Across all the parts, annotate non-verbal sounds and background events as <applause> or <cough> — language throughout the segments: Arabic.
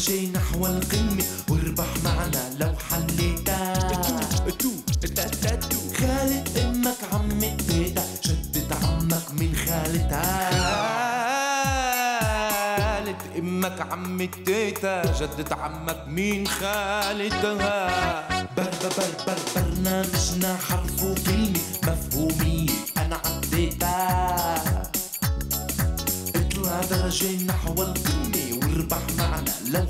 جاي نحو القمة واربح معنا لو حليتها خالد امك عمي تيتا جدة عمك من خالتها خالد امك عمي تيتا جدة عمك من خالتها بر بر بر برنامجنا حرف وكلمة مفهومية أنا عديتها اطلع درجة نحو القمة long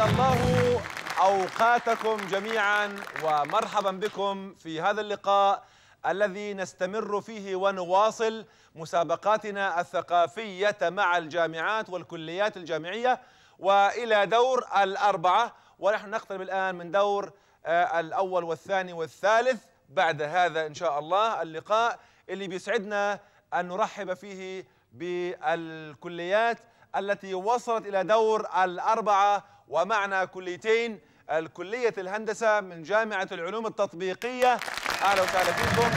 أسعد الله أوقاتكم جميعا ومرحبا بكم في هذا اللقاء الذي نستمر فيه ونواصل مسابقاتنا الثقافية مع الجامعات والكليات الجامعية وإلى دور الأربعة ونحن نقترب الآن من دور آه، الأول والثاني والثالث بعد هذا إن شاء الله اللقاء اللي بيسعدنا أن نرحب فيه بالكليات التي وصلت إلى دور الأربعة ومعنا كليتين الكلية الهندسة من جامعة العلوم التطبيقية أهلا وسهلا فيكم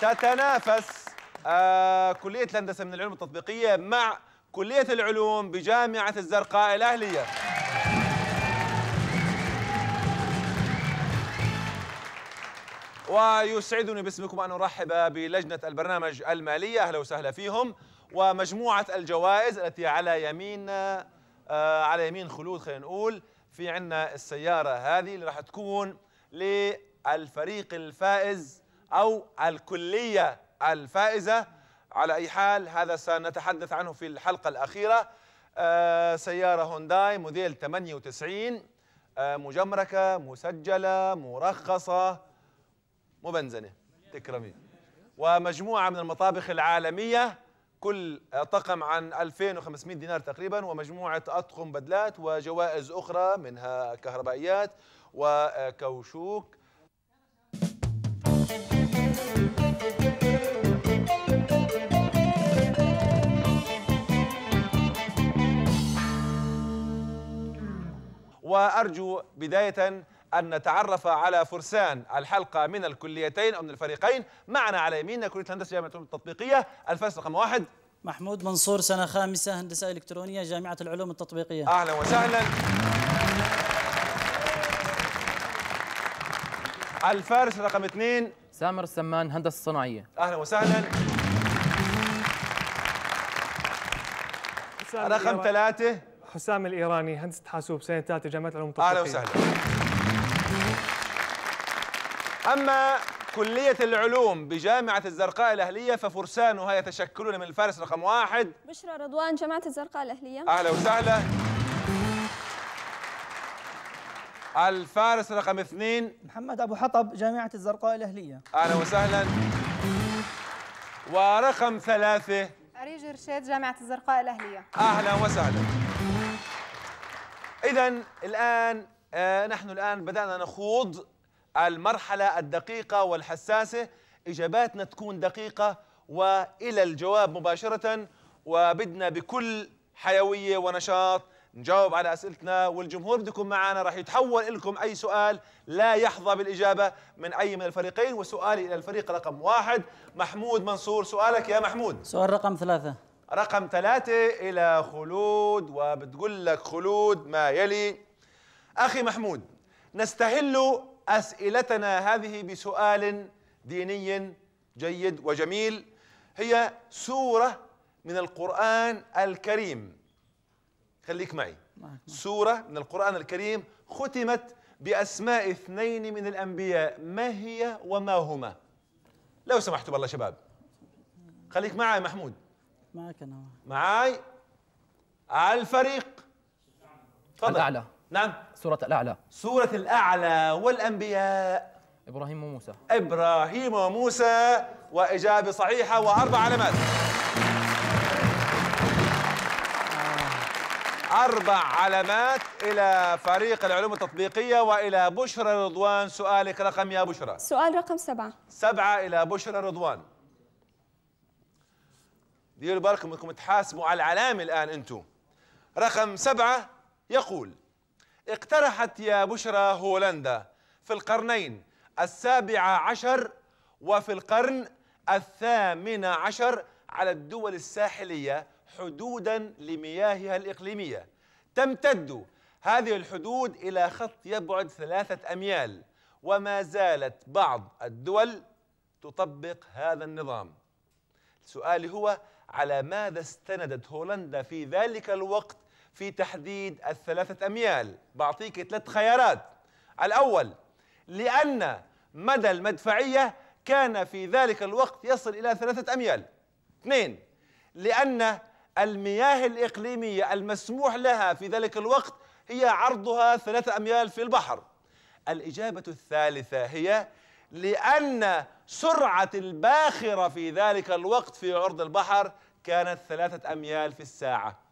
تتنافس آه، كلية الهندسة من العلوم التطبيقية مع كلية العلوم بجامعة الزرقاء الأهلية ويسعدني باسمكم أن أرحب بلجنة البرنامج المالية أهلا وسهلا فيهم ومجموعة الجوائز التي على يمين آه على يمين خلود خلينا نقول في عندنا السيارة هذه اللي راح تكون للفريق الفائز أو الكلية الفائزة على أي حال هذا سنتحدث عنه في الحلقة الأخيرة آه سيارة هونداي موديل 98 آه مجمركة مسجلة مرخصة مبنزنة تكرمي ومجموعة من المطابخ العالمية كل طقم عن 2500 دينار تقريبا ومجموعة أطقم بدلات وجوائز أخرى منها كهربائيات وكوشوك وأرجو بداية أن نتعرف على فرسان الحلقة من الكليتين أو من الفريقين معنا على يميننا كلية الهندسة جامعة العلوم التطبيقية الفاس رقم واحد محمود منصور سنة خامسة هندسة إلكترونية جامعة العلوم التطبيقية أهلا وسهلا الفارس رقم اثنين سامر السمان هندسة صناعية أهلا وسهلا رقم ثلاثة حسام الإيراني هندسة حاسوب سنة ثالثة جامعة العلوم التطبيقية أهلا وسهلا أما كلية العلوم بجامعة الزرقاء الأهلية ففرسانها يتشكلون من الفارس رقم واحد بشرى رضوان جامعة الزرقاء الأهلية أهلا وسهلا الفارس رقم اثنين محمد أبو حطب جامعة الزرقاء الأهلية أهلا وسهلا ورقم ثلاثة أريج رشيد جامعة الزرقاء الأهلية أهلا وسهلا إذا الآن آه نحن الآن بدأنا نخوض المرحلة الدقيقة والحساسة إجاباتنا تكون دقيقة وإلى الجواب مباشرة وبدنا بكل حيوية ونشاط نجاوب على أسئلتنا والجمهور بدكم معنا راح يتحول لكم أي سؤال لا يحظى بالإجابة من أي من الفريقين وسؤالي إلى الفريق رقم واحد محمود منصور سؤالك يا محمود سؤال رقم ثلاثة رقم ثلاثة إلى خلود وبتقول لك خلود ما يلي أخي محمود نستهل اسئلتنا هذه بسؤال ديني جيد وجميل هي سوره من القران الكريم خليك معي سوره من القران الكريم ختمت باسماء اثنين من الانبياء ما هي وما هما لو سمحتوا بالله شباب خليك معي محمود معك انا معاي على الفريق تفضل نعم سورة الأعلى سورة الأعلى والأنبياء إبراهيم وموسى إبراهيم وموسى وإجابة صحيحة وأربع علامات آه. أربع علامات إلى فريق العلوم التطبيقية وإلى بشرى رضوان سؤالك رقم يا بشرى سؤال رقم سبعة سبعة إلى بشرى رضوان ديروا بالكم انكم تحاسبوا على العلامة الآن أنتم رقم سبعة يقول اقترحت يا بشرى هولندا في القرنين السابع عشر وفي القرن الثامن عشر على الدول الساحلية حدودا لمياهها الإقليمية تمتد هذه الحدود إلى خط يبعد ثلاثة أميال وما زالت بعض الدول تطبق هذا النظام سؤالي هو على ماذا استندت هولندا في ذلك الوقت في تحديد الثلاثة أميال بعطيك ثلاث خيارات الأول لأن مدى المدفعية كان في ذلك الوقت يصل إلى ثلاثة أميال اثنين لأن المياه الإقليمية المسموح لها في ذلك الوقت هي عرضها ثلاثة أميال في البحر الإجابة الثالثة هي لأن سرعة الباخرة في ذلك الوقت في عرض البحر كانت ثلاثة أميال في الساعة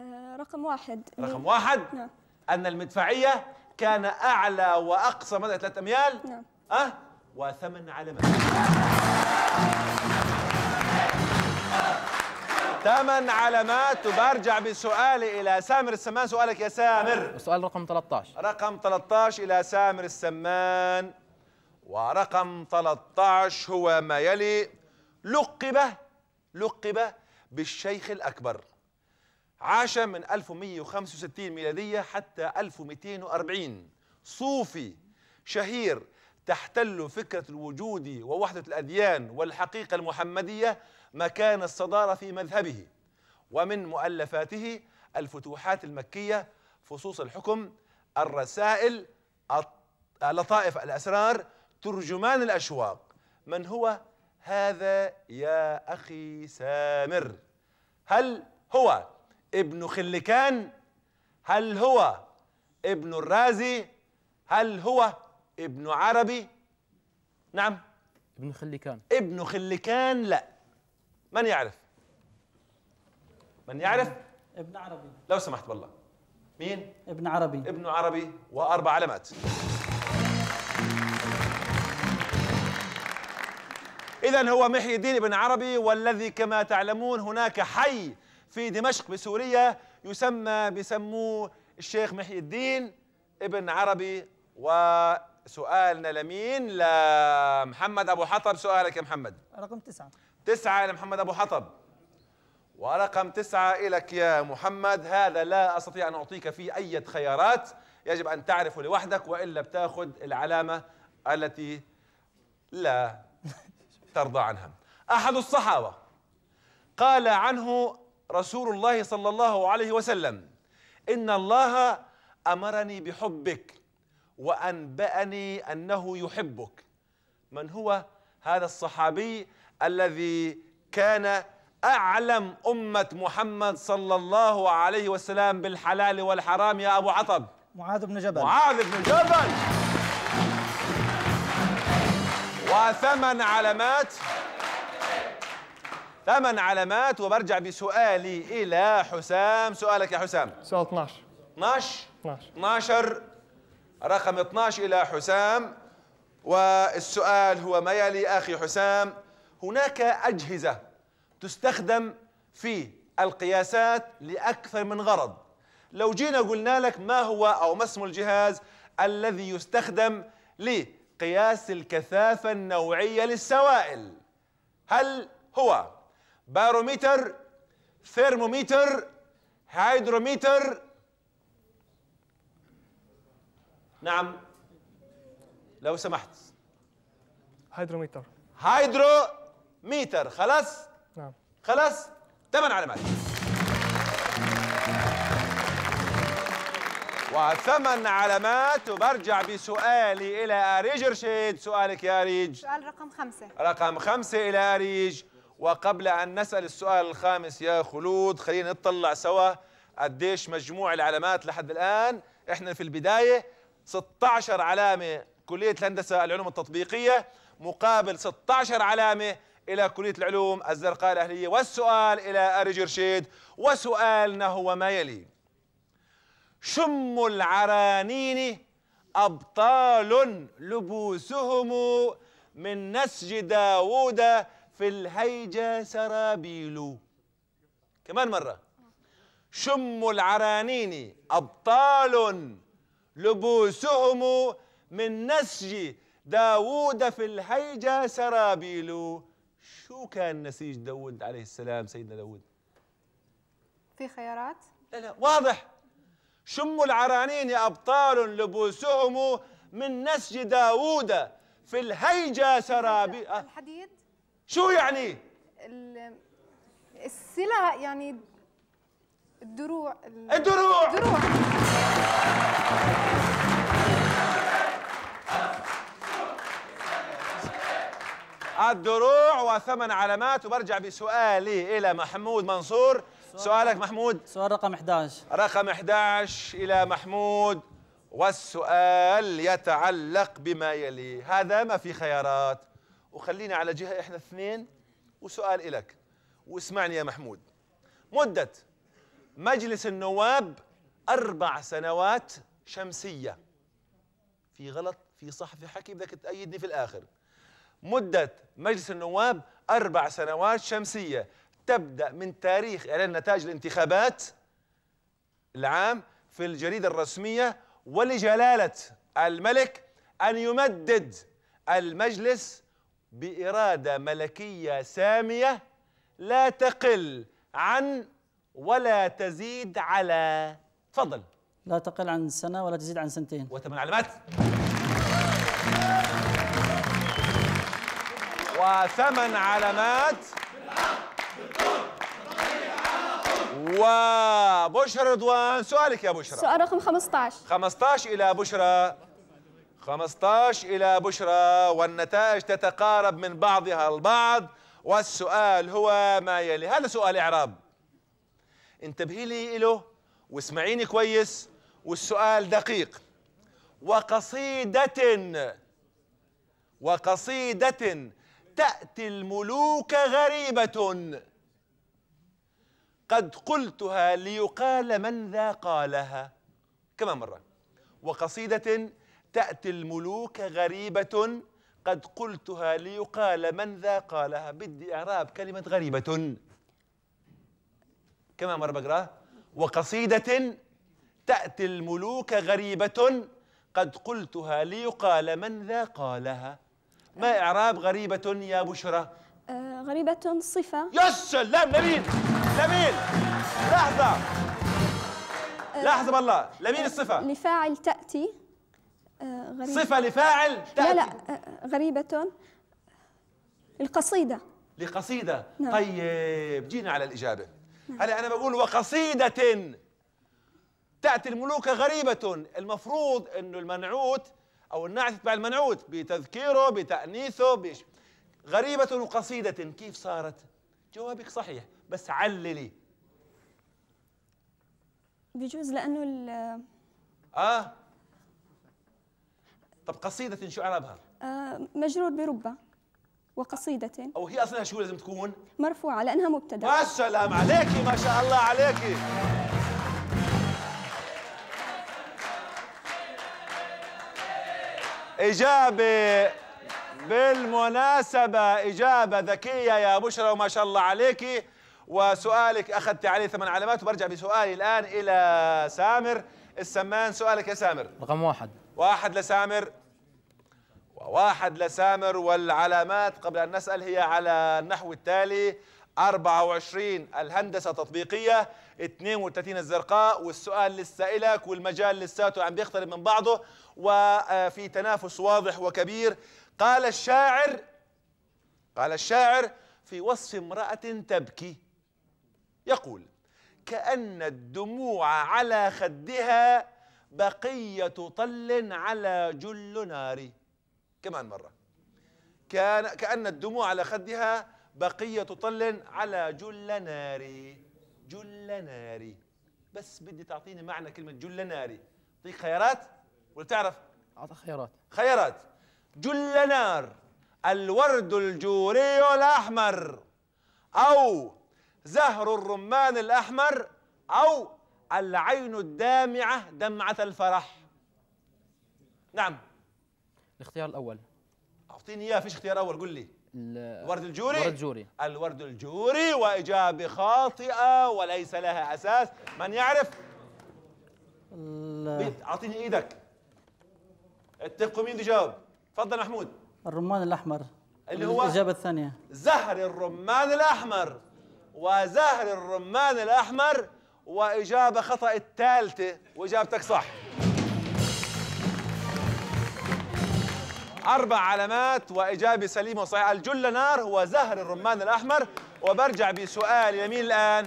آه، رقم واحد رقم واحد نعم أن المدفعية كان أعلى وأقصى مدى ثلاثة أميال نعم أه وثمن علامات ثمن علامات وبرجع بسؤالي إلى سامر السمان سؤالك يا سامر السؤال رقم 13 رقم 13 إلى سامر السمان ورقم 13 هو ما يلي لقب لقب بالشيخ الأكبر عاش من 1165 ميلادية حتى 1240 صوفي شهير تحتل فكرة الوجود ووحدة الأديان والحقيقة المحمدية مكان الصدارة في مذهبه ومن مؤلفاته الفتوحات المكية فصوص الحكم الرسائل لطائف الأسرار ترجمان الأشواق من هو هذا يا أخي سامر هل هو ابن خلكان هل هو ابن الرازي هل هو ابن عربي نعم ابن خلكان ابن خلكان لا من يعرف من يعرف ابن عربي لو سمحت والله مين ابن عربي ابن عربي واربع علامات إذا هو محي الدين ابن عربي والذي كما تعلمون هناك حي في دمشق بسوريا يسمى بسموه الشيخ محي الدين ابن عربي وسؤالنا لمين لمحمد أبو حطب سؤالك يا محمد رقم تسعة تسعة لمحمد أبو حطب ورقم تسعة لك يا محمد هذا لا أستطيع أن أعطيك فيه أي خيارات يجب أن تعرفه لوحدك وإلا بتاخذ العلامة التي لا ترضى عنها أحد الصحابة قال عنه رسول الله صلى الله عليه وسلم إن الله أمرني بحبك وأنبأني أنه يحبك من هو هذا الصحابي الذي كان أعلم أمة محمد صلى الله عليه وسلم بالحلال والحرام يا أبو عطب معاذ بن جبل معاذ بن جبل وثمن علامات ثمان علامات وبرجع بسؤالي إلى حسام سؤالك يا حسام سؤال 12 12 12 12 رقم 12 إلى حسام والسؤال هو ما يلي أخي حسام هناك أجهزة تستخدم في القياسات لأكثر من غرض لو جينا قلنا لك ما هو أو ما اسم الجهاز الذي يستخدم لقياس الكثافة النوعية للسوائل هل هو باروميتر ثيرموميتر هيدروميتر نعم لو سمحت هيدروميتر هيدروميتر خلاص نعم خلاص ثمان علامات وثمان علامات وبرجع بسؤالي إلى أريج رشيد سؤالك يا أريج سؤال رقم خمسة رقم خمسة إلى أريج وقبل أن نسأل السؤال الخامس يا خلود خلينا نطلع سوا قديش مجموع العلامات لحد الآن احنا في البداية 16 علامة كلية الهندسة العلوم التطبيقية مقابل 16 علامة إلى كلية العلوم الزرقاء الأهلية والسؤال إلى أري رشيد وسؤالنا هو ما يلي شم العرانين أبطال لبوسهم من نسج داوود في الهيجة سرابيل كمان مرة شم العرانين أبطال لبوسهم من نسج داوود في الهيجة سرابيل شو كان نسيج داوود عليه السلام سيدنا داوود في خيارات لا لا واضح شم العرانين أبطال لبوسهم من نسج داوود في الهيجة سرابيل الحديد آه. شو يعني؟ السلع يعني الدروع الدروع الدروع الدروع وثمن علامات وبرجع بسؤالي الى محمود منصور سؤالك محمود سؤال رقم 11 رقم 11 الى محمود والسؤال يتعلق بما يلي هذا ما في خيارات وخلينا على جهه احنا اثنين وسؤال إلك واسمعني يا محمود مده مجلس النواب اربع سنوات شمسيه في غلط في صح في حكي بدك تأيدني في الآخر مدة مجلس النواب أربع سنوات شمسية تبدأ من تاريخ إعلان نتائج الانتخابات العام في الجريدة الرسمية ولجلالة الملك أن يمدد المجلس بإرادة ملكية سامية لا تقل عن ولا تزيد على تفضل لا تقل عن سنة ولا تزيد عن سنتين وثمان علامات وثمان علامات وبشرى رضوان سؤالك يا بشرى سؤال رقم 15 15 إلى بشرى 15 إلى بشرى والنتائج تتقارب من بعضها البعض والسؤال هو ما يلي هذا سؤال إعراب انتبهي لي له واسمعيني كويس والسؤال دقيق وقصيدة وقصيدة تأتي الملوك غريبة قد قلتها ليقال من ذا قالها كمان مرة وقصيدة تأتي الملوك غريبة قد قلتها ليقال من ذا قالها بدي إعراب كلمة غريبة كما مرة بقرأ وقصيدة تأتي الملوك غريبة قد قلتها ليقال من ذا قالها ما إعراب غريبة يا بشرى آه غريبة صفة يا سلام لمين لمين لحظة أه، لحظة بالله لمين الصفة لفاعل تأتي آه، غريبة. صفة لفاعل تأتي لا لا آه، آه، غريبة القصيدة لقصيدة نعم. طيب جينا على الإجابة نعم. هلا أنا بقول وقصيدة تأتي الملوك غريبة المفروض أنه المنعوت أو النعت تبع المنعوت بتذكيره بتأنيثه بيش. غريبة وقصيدة كيف صارت؟ جوابك صحيح بس عللي بجوز لأنه ال آه طب قصيدة شو أعرابها؟ آه مجرور بربة وقصيدة أو هي أصلها شو لازم تكون؟ مرفوعة لأنها مبتدأ ما السلام عليكي ما شاء الله عليكي إجابة بالمناسبة إجابة ذكية يا بشرى وما شاء الله عليكي وسؤالك أخذت عليه ثمان علامات وبرجع بسؤالي الآن إلى سامر السمان سؤالك يا سامر رقم واحد واحد لسامر وواحد لسامر والعلامات قبل أن نسأل هي على النحو التالي 24 الهندسة تطبيقية 32 الزرقاء والسؤال لسه إلك والمجال لساته عم بيقترب من بعضه وفي آه، تنافس واضح وكبير قال الشاعر قال الشاعر في وصف امرأة تبكي يقول كأن الدموع على خدها بقية طل على جل ناري كمان مرة كان كأن الدموع على خدها بقية طل على جل ناري جل ناري بس بدي تعطيني معنى كلمة جل ناري أعطيك خيارات ولا تعرف؟ أعطى خيارات خيارات جل نار الورد الجوري الأحمر أو زهر الرمان الأحمر أو العين الدامعة دمعة الفرح نعم الاختيار الأول أعطيني إياه فيش اختيار أول قل لي الورد الجوري الورد الجوري الورد الجوري وإجابة خاطئة وليس لها أساس من يعرف أعطيني إيدك اتقوا مين تجاوب تفضل محمود الرمان الأحمر اللي هو الإجابة الثانية زهر الرمان الأحمر وزهر الرمان الأحمر وإجابة خطأ الثالثة وإجابتك صح أربع علامات وإجابة سليمة وصحيحة الجل نار هو زهر الرمان الأحمر وبرجع بسؤال لمين الآن؟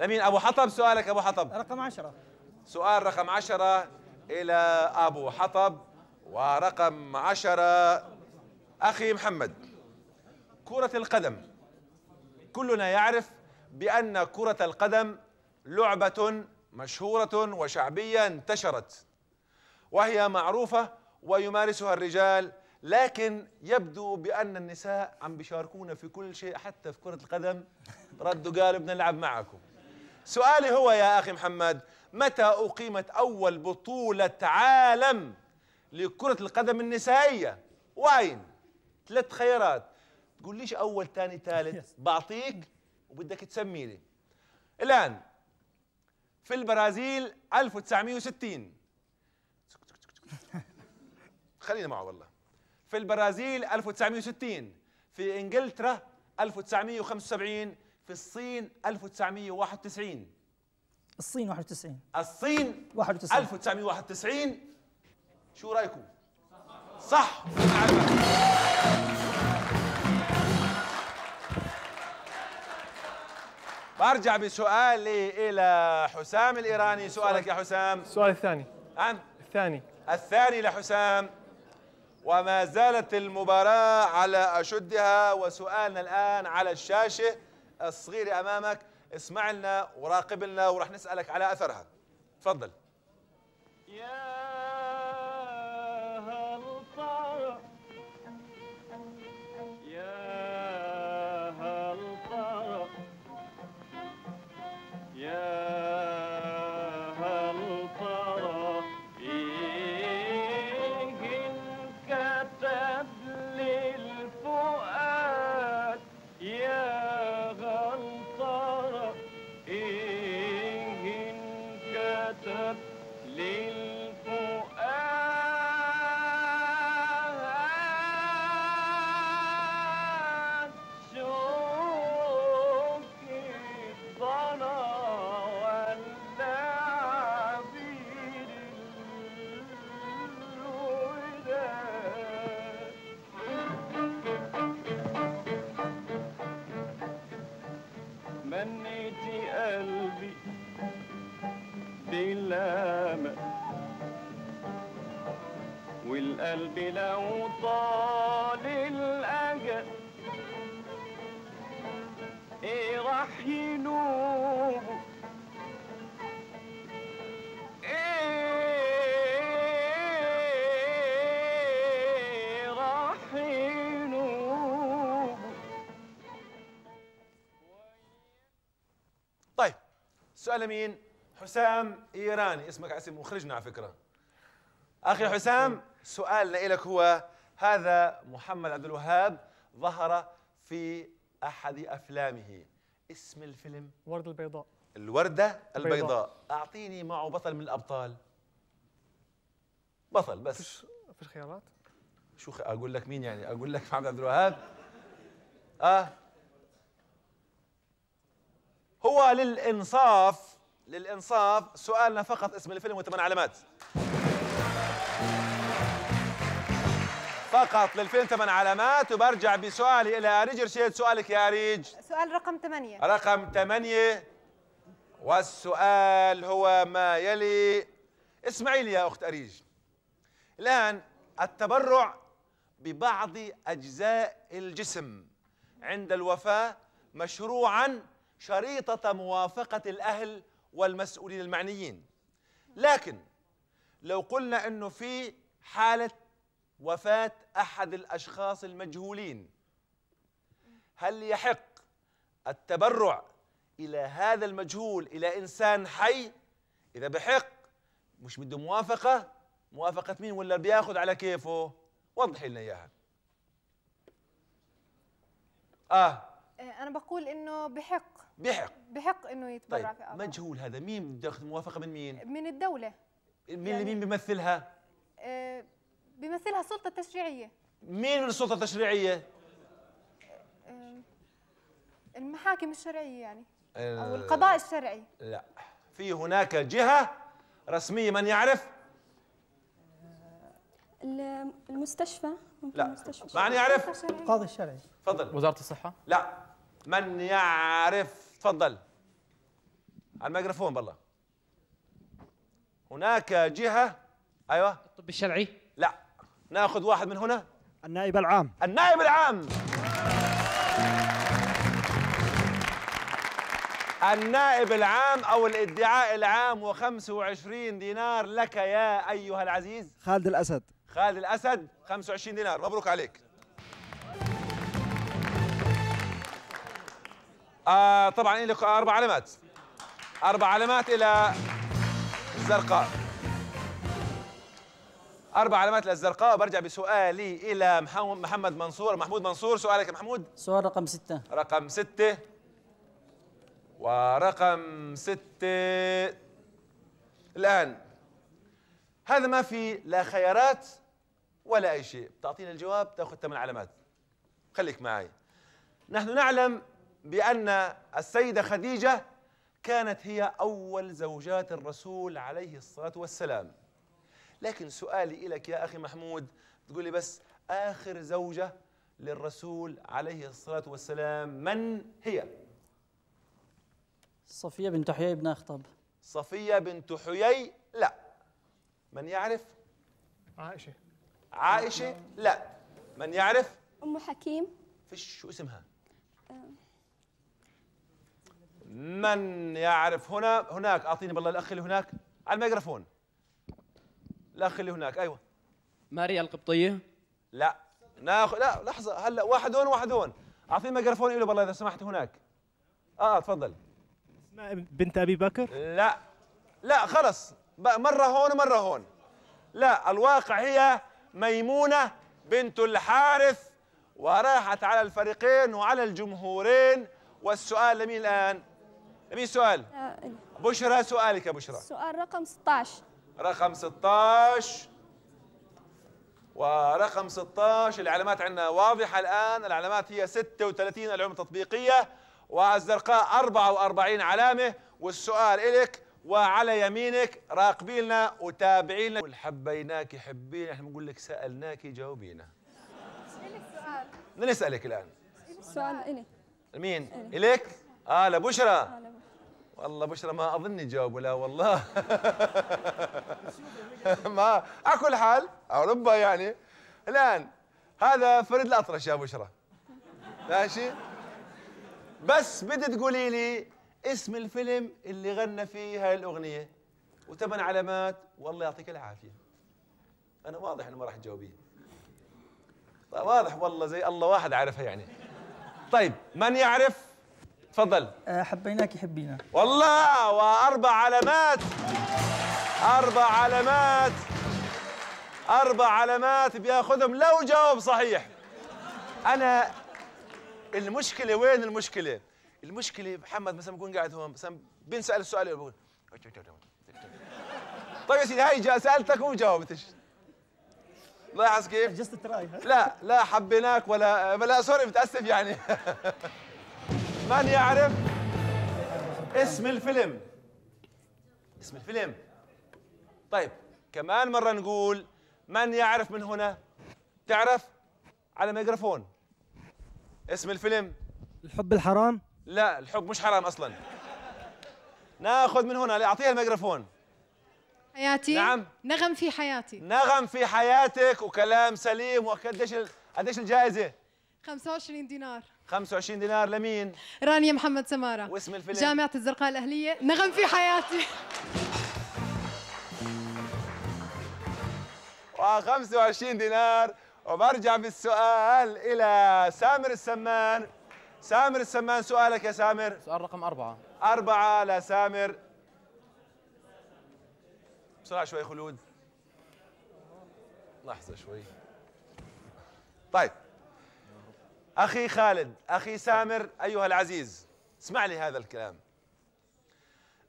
لمين أبو حطب سؤالك أبو حطب رقم عشرة سؤال رقم عشرة إلى أبو حطب ورقم عشرة أخي محمد كرة القدم كلنا يعرف بأن كرة القدم لعبة مشهورة وشعبية انتشرت وهي معروفة ويمارسها الرجال لكن يبدو بأن النساء عم بيشاركونا في كل شيء حتى في كرة القدم ردوا قالوا بدنا نلعب معكم سؤالي هو يا أخي محمد متى أقيمت أول بطولة عالم لكرة القدم النسائية وين ثلاث خيارات تقول ليش أول ثاني ثالث <laughs> بعطيك وبدك تسمي لي الآن في البرازيل 1960 <laughs> خلينا معه والله في البرازيل 1960 في انجلترا 1975 في الصين 1991 الصين 91 الصين 91 1991 شو رايكم صح برجع بسؤالي الى حسام الايراني سؤالك يا حسام السؤال الثاني نعم الثاني الثاني لحسام وما زالت المباراة على أشدها وسؤالنا الآن على الشاشة الصغيرة أمامك اسمع لنا وراقب لنا ورح نسألك على أثرها تفضل yeah. Yeah. بالأوطان الأجل إيه راح ينوب إيه طيب، سؤال مين؟ حسام إيراني اسمك عسم مخرجنا على فكرة أخي حسام سؤالنا لك هو هذا محمد عبد الوهاب ظهر في أحد أفلامه اسم الفيلم وردة البيضاء الوردة البيضاء, البيضاء. أعطيني معه بطل من الأبطال بطل بس فيش, فيش خيارات شو خ... أقول لك مين يعني أقول لك محمد عبد الوهاب آه هو للإنصاف للإنصاف سؤالنا فقط اسم الفيلم وثمان علامات فقط لل 2008 علامات وبرجع بسؤالي الى ريج رشيد سؤالك يا ريج سؤال رقم ثمانية رقم ثمانية والسؤال هو ما يلي اسمعي لي يا اخت اريج الان التبرع ببعض اجزاء الجسم عند الوفاه مشروعا شريطه موافقه الاهل والمسؤولين المعنيين لكن لو قلنا انه في حاله وفاة أحد الأشخاص المجهولين هل يحق التبرع إلى هذا المجهول إلى إنسان حي إذا بحق مش بده موافقة موافقة مين ولا بياخذ على كيفه وضحي لنا إياها آه. آه أنا بقول إنه بحق بحق بحق إنه يتبرع طيب. في آبا. مجهول هذا مين بده ياخذ موافقة من مين؟ من الدولة مين يعني مين بيمثلها؟ آه بيمثلها السلطة التشريعية مين من السلطة التشريعية؟ المحاكم الشرعية يعني أو القضاء الشرعي لا في هناك جهة رسمية من يعرف؟ المستشفى لا المستشفى من يعرف؟ القاضي الشرعي تفضل وزارة الصحة؟ لا من يعرف؟ تفضل على الميكروفون بالله هناك جهة أيوه الطب الشرعي؟ لا ناخذ واحد من هنا النائب العام النائب العام النائب العام أو الادعاء العام و25 دينار لك يا أيها العزيز خالد الأسد خالد الأسد 25 دينار مبروك عليك آه طبعا لك أربع علامات أربع علامات إلى الزرقاء اربع علامات الزرقاء برجع بسؤالي الى محمد منصور محمود منصور سؤالك يا محمود سؤال رقم ستة رقم ستة ورقم ستة الان هذا ما في لا خيارات ولا اي شيء تعطينا الجواب تاخذ ثمان علامات خليك معي نحن نعلم بان السيده خديجه كانت هي اول زوجات الرسول عليه الصلاه والسلام لكن سؤالي لك يا أخي محمود تقول لي بس آخر زوجة للرسول عليه الصلاة والسلام من هي؟ صفية بنت حيي بن أخطب صفية بنت حيي لا من يعرف؟ عائشة عائشة لا من يعرف؟ أم حكيم فيش شو اسمها؟ من يعرف هنا هناك أعطيني بالله الأخ اللي هناك على الميكروفون الاخ اللي هناك ايوه ماريا القبطيه لا ناخذ لا لحظه هلا واحد هون واحد هون اعطيه ميكروفون له بالله اذا سمحت هناك اه تفضل اسمها بنت ابي بكر لا لا خلص مره هون ومره هون لا الواقع هي ميمونه بنت الحارث وراحت على الفريقين وعلى الجمهورين والسؤال لمين الان؟ لمين السؤال؟ آه، بشرى سؤالك يا بشرى السؤال رقم 16 رقم 16 ورقم 16 العلامات عندنا واضحة الآن العلامات هي 36 العلوم التطبيقية والزرقاء 44 علامة والسؤال إلك وعلى يمينك راقبي لنا وتابعي لنا قل حبيناك حبينا احنا بنقول لك سألناك جاوبينا سؤال نسألك الآن السؤال إلي مين؟ إليك؟ آه لبشرى آه، والله بشرى ما اظني جاوبوا لا والله <laughs> ما على كل حال اوروبا يعني الان هذا فريد الاطرش يا بشرى ماشي بس بدي تقولي لي اسم الفيلم اللي غنى فيه هاي الاغنيه وثمان علامات والله يعطيك العافيه انا واضح انه ما راح تجاوبيه طيب، واضح والله زي الله واحد عارفها يعني طيب من يعرف تفضل آه، حبيناك يحبينا والله واربع علامات اربع علامات اربع علامات بياخذهم لو جاوب صحيح انا المشكله وين المشكله المشكله محمد مثلا بكون قاعد هون مثلا بنسال السؤال بقول طيب يا سيدي هاي سالتك وما جاوبتش لاحظ كيف؟ جست تراي لا لا حبيناك ولا لا سوري متاسف يعني <laughs> من يعرف اسم الفيلم اسم الفيلم طيب كمان مرة نقول من يعرف من هنا تعرف على ميكروفون اسم الفيلم الحب الحرام لا الحب مش حرام أصلا ناخذ من هنا أعطيها الميكروفون حياتي نعم نغم في حياتي نغم في حياتك وكلام سليم وقديش قديش الجائزة 25 دينار 25 دينار لمين؟ رانيا محمد سمارة واسم الفيلم جامعة الزرقاء الأهلية نغم في حياتي آه، و25 دينار وبرجع بالسؤال إلى سامر السمان سامر السمان سؤالك يا سامر سؤال رقم أربعة أربعة لسامر بسرعة شوي خلود لحظة شوي طيب أخي خالد أخي سامر أيها العزيز اسمع لي هذا الكلام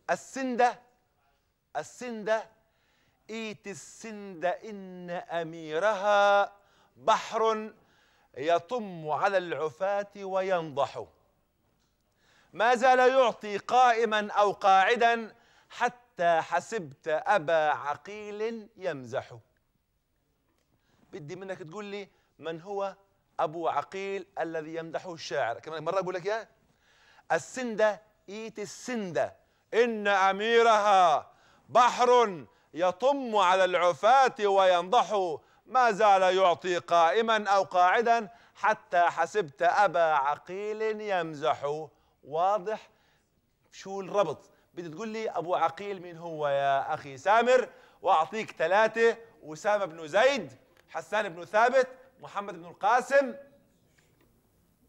السندة السندة إيت السندة إن أميرها بحر يطم على العفاة وينضح ما زال يعطي قائما أو قاعدا حتى حسبت أبا عقيل يمزح بدي منك تقول لي من هو أبو عقيل الذي يمدحه الشاعر كمان مرة أقول لك يا السندة إيت السندة إن أميرها بحر يطم على العفاة وينضح ما زال يعطي قائما أو قاعدا حتى حسبت أبا عقيل يمزح واضح شو الربط بدي تقول لي أبو عقيل مين هو يا أخي سامر وأعطيك ثلاثة وسام بن زيد حسان بن ثابت محمد بن القاسم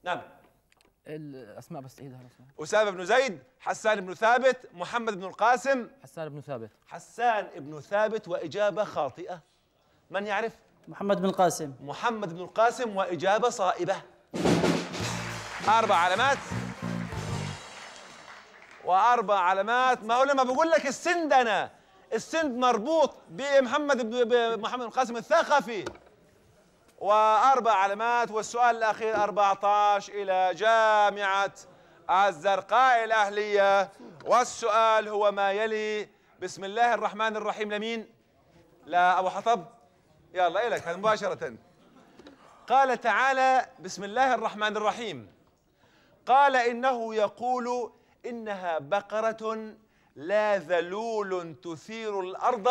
نعم الاسماء بس عيدها إيه الاسماء اسامه بن زيد حسان بن ثابت محمد بن القاسم حسان بن ثابت حسان بن ثابت واجابه خاطئه من يعرف محمد بن القاسم محمد بن القاسم واجابه صائبه اربع علامات واربع علامات ما هو لما بقول لك السند انا السند مربوط بمحمد بن محمد القاسم الثقفي وأربع علامات والسؤال الأخير 14 إلى جامعة الزرقاء الأهلية والسؤال هو ما يلي بسم الله الرحمن الرحيم لمين؟ لا أبو حطب يلا إلك هذا مباشرة قال تعالى بسم الله الرحمن الرحيم قال إنه يقول إنها بقرة لا ذلول تثير الأرض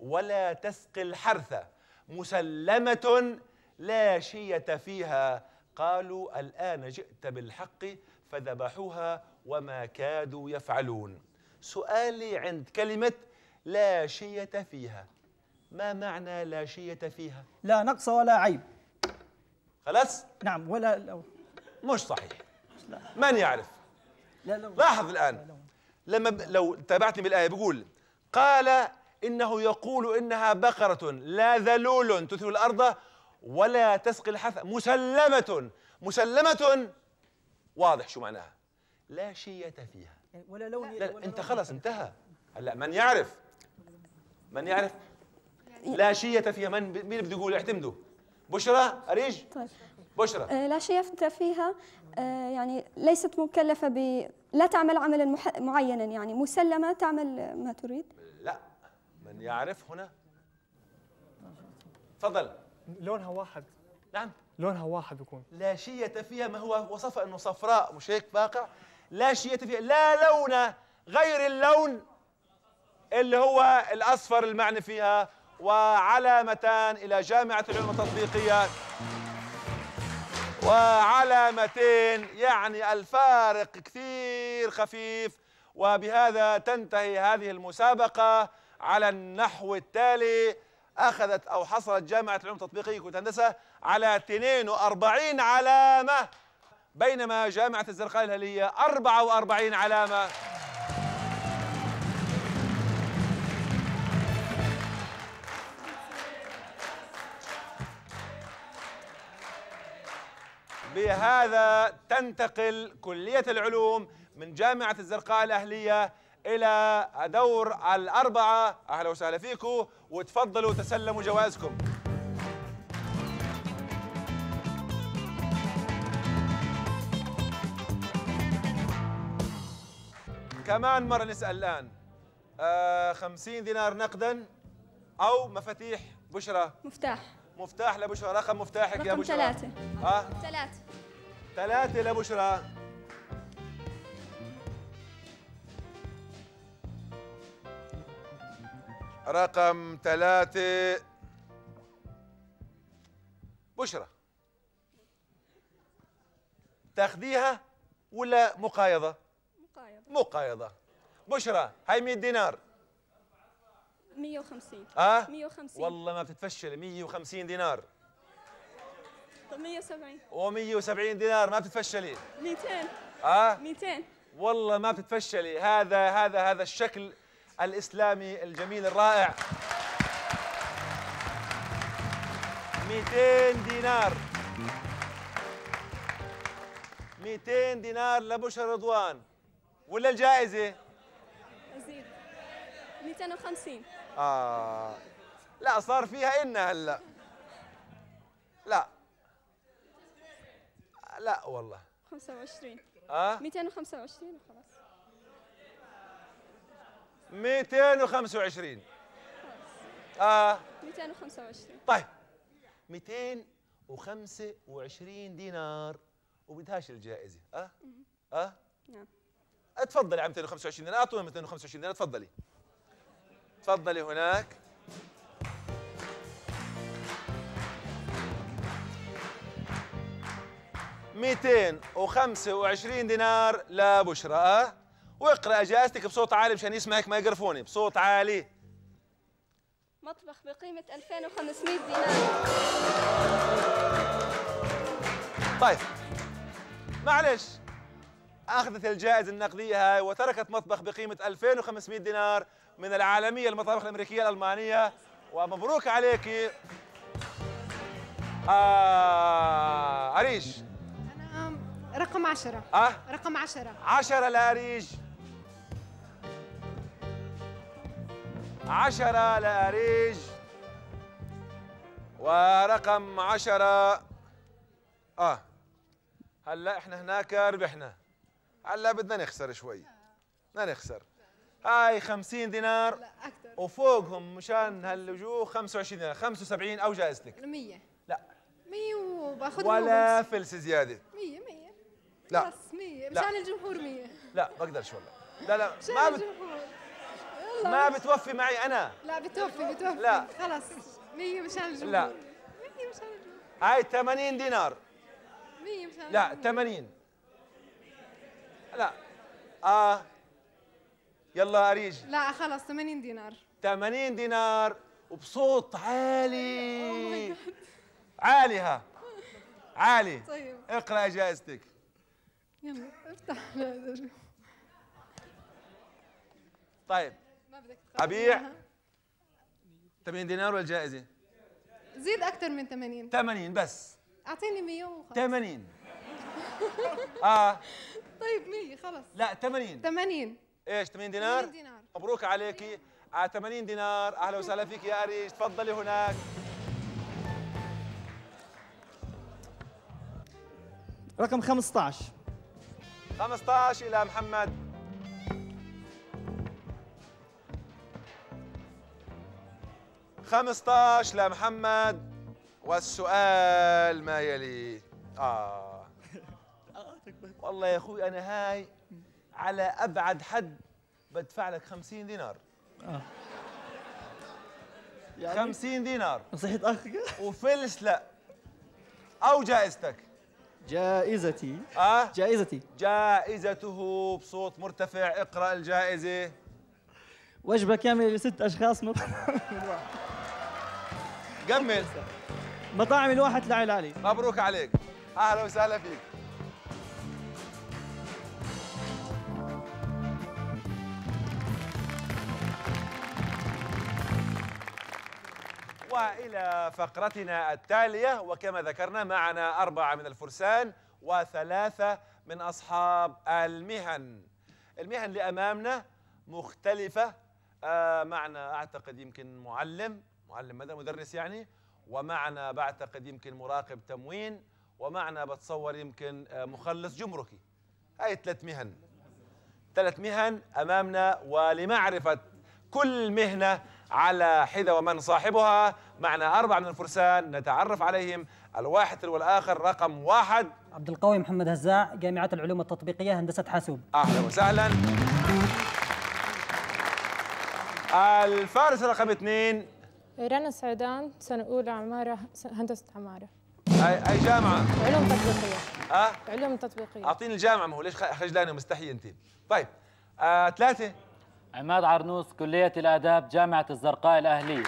ولا تسقي الحرث مسلمة لا شية فيها قالوا الآن جئت بالحق فذبحوها وما كادوا يفعلون سؤالي عند كلمة لا شية فيها ما معنى لا شية فيها؟ لا نقص ولا عيب خلاص؟ نعم ولا لو. مش صحيح لا. من يعرف؟ لا لو. لاحظ الآن لا لو. لما ب... لو تابعتني بالآية بيقول قال إنه يقول إنها بقرة لا ذلول تثير الأرض ولا تسقي الحث مسلمة مسلمة واضح شو معناها لا شية فيها يعني ولا لون لا, لا انت خلص انتهى هلا من يعرف من يعرف لا شية فيها من مين بده يقول اعتمدوا بشرى أريج طيب. بشرى آه لا شية فيها آه يعني ليست مكلفة ب لا تعمل عملا مح... معينا يعني مسلمة تعمل ما تريد لا من يعرف هنا تفضل لونها واحد نعم لونها واحد بيكون لا شية فيها ما هو وصفها أنه صفراء مش هيك باقع لا شية فيها لا لون غير اللون اللي هو الأصفر المعني فيها وعلامتان إلى جامعة العلوم التطبيقية وعلامتين يعني الفارق كثير خفيف وبهذا تنتهي هذه المسابقة على النحو التالي أخذت أو حصلت جامعة العلوم التطبيقية كلية الهندسة على 42 علامة بينما جامعة الزرقاء الهلية 44 علامة بهذا تنتقل كلية العلوم من جامعة الزرقاء الأهلية الى دور الاربعه اهلا وسهلا فيكم وتفضلوا تسلموا جوائزكم كمان مره نسال الان آه خمسين دينار نقدا او مفاتيح بشرى مفتاح مفتاح لبشرى رقم مفتاحك رقم يا بشرى ثلاثة آه؟ ثلاثة ثلاثة لبشرى رقم ثلاثة بشرى تاخذيها ولا مقايضة؟ مقايضة مقايضة بشرى هاي 100 دينار 150 اه 150 والله ما بتتفشل 150 دينار 170 و170 دينار ما بتتفشلي 200 اه 200 والله ما بتتفشلي هذا هذا هذا الشكل الإسلامي الجميل الرائع 200 دينار 200 دينار لبشر رضوان ولا الجائزة؟ زيد 250 آه لا صار فيها إنا هلا لا لا والله 25 اه 225 وخلاص 225 اه 225 طيب 225 دينار وبدهاش الجائزه اه اه نعم اتفضلي عم 225 دينار اعطونا 225 دينار تفضلي تفضلي هناك ميتين وخمسة وعشرين دينار لبشرى واقرا اجازتك بصوت عالي مشان يسمعك ميكروفوني بصوت عالي مطبخ بقيمة 2500 دينار طيب معلش أخذت الجائزة النقدية هاي وتركت مطبخ بقيمة 2500 دينار من العالمية المطابخ الأمريكية الألمانية ومبروك عليكي آه أريج أنا رقم 10 أه رقم 10 10 لأريج 10 لأريج ورقم 10 اه هلا احنا هناك ربحنا هلا بدنا نخسر شوي بدنا نخسر هاي 50 دينار لا اكثر وفوقهم مشان هالوجوه 25 دينار 75 او جائزتك 100 لا 100 وباخذ ولا فلس زياده 100 100 لا بس 100 مشان الجمهور 100 لا بقدرش والله لا لا ما الجمهور والله ما بتوفي معي انا لا بتوفي بتوفي لا خلص 100 مشان الجمهور لا 100 مشان الجمهور هاي 80 دينار 100 مشان لا 80 لا اه يلا اريج لا خلص 80 دينار 80 دينار وبصوت عالي oh عالي ها عالي طيب اقرا جائزتك يلا افتح طيب ابيع 80 دينار والجائزه زيد اكثر من 80 80 بس اعطيني 150 80 <laughs> اه طيب 100 خلص لا 80 80 ايش 80 دينار؟ 80 دينار مبروك عليكي على آه، 80 دينار اهلا وسهلا فيك يا اريج تفضلي هناك رقم 15 15 الى محمد 15 لمحمد والسؤال ما يلي اه والله يا اخوي انا هاي على ابعد حد بدفع لك 50 دينار اه يعني 50 دينار نصيحة اخك وفلس لا او جائزتك جائزتي اه جائزتي جائزته بصوت مرتفع اقرا الجائزه وجبه كامله لست اشخاص من <laughs> كمل مطاعم الواحد لعيل علي مبروك عليك اهلا وسهلا فيك والى فقرتنا التاليه وكما ذكرنا معنا اربعه من الفرسان وثلاثه من اصحاب المهن المهن اللي امامنا مختلفه آه معنا اعتقد يمكن معلم معلم مدني مدرس يعني ومعنا بعتقد يمكن مراقب تموين ومعنا بتصور يمكن آه، مخلص جمركي هاي ثلاث مهن ثلاث مهن أمامنا ولمعرفة كل مهنة على حدة ومن صاحبها معنا أربعة من الفرسان نتعرف عليهم الواحد تلو الآخر رقم واحد عبد القوي محمد هزاع جامعة العلوم التطبيقية هندسة حاسوب أهلا وسهلا الفارس رقم اثنين رنا سعدان سنة أولى عمارة هندسة عمارة أي, أي جامعة؟ علوم تطبيقية أه؟ علوم تطبيقية أعطيني الجامعة ما هو ليش خجلانة ومستحية أنت؟ طيب آه، ثلاثة عماد عرنوس كلية الآداب جامعة الزرقاء الأهلية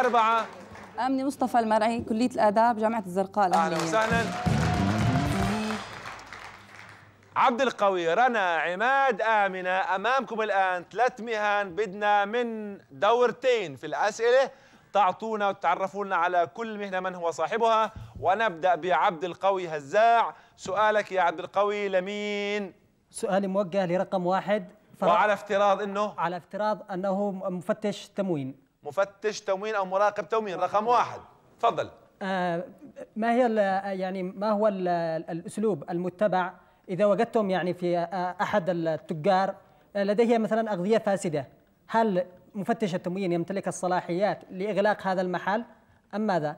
أربعة أمني مصطفى المرعي كلية الآداب جامعة الزرقاء الأهلية أهلا وسهلا عبد القوي رنا عماد آمنة أمامكم الآن ثلاث مهن بدنا من دورتين في الأسئلة تعطونا وتتعرفوا لنا على كل مهنة من هو صاحبها ونبدأ بعبد القوي هزاع سؤالك يا عبد القوي لمين؟ سؤالي موجه لرقم واحد وعلى افتراض أنه؟ على افتراض أنه مفتش تموين مفتش تموين أو مراقب تموين رقم واحد تفضل آه ما هي يعني ما هو الأسلوب المتبع إذا وجدتم يعني في آه، أحد التجار آه، لديه مثلا أغذية فاسدة هل مفتش التموين يمتلك الصلاحيات لإغلاق هذا المحل أم ماذا؟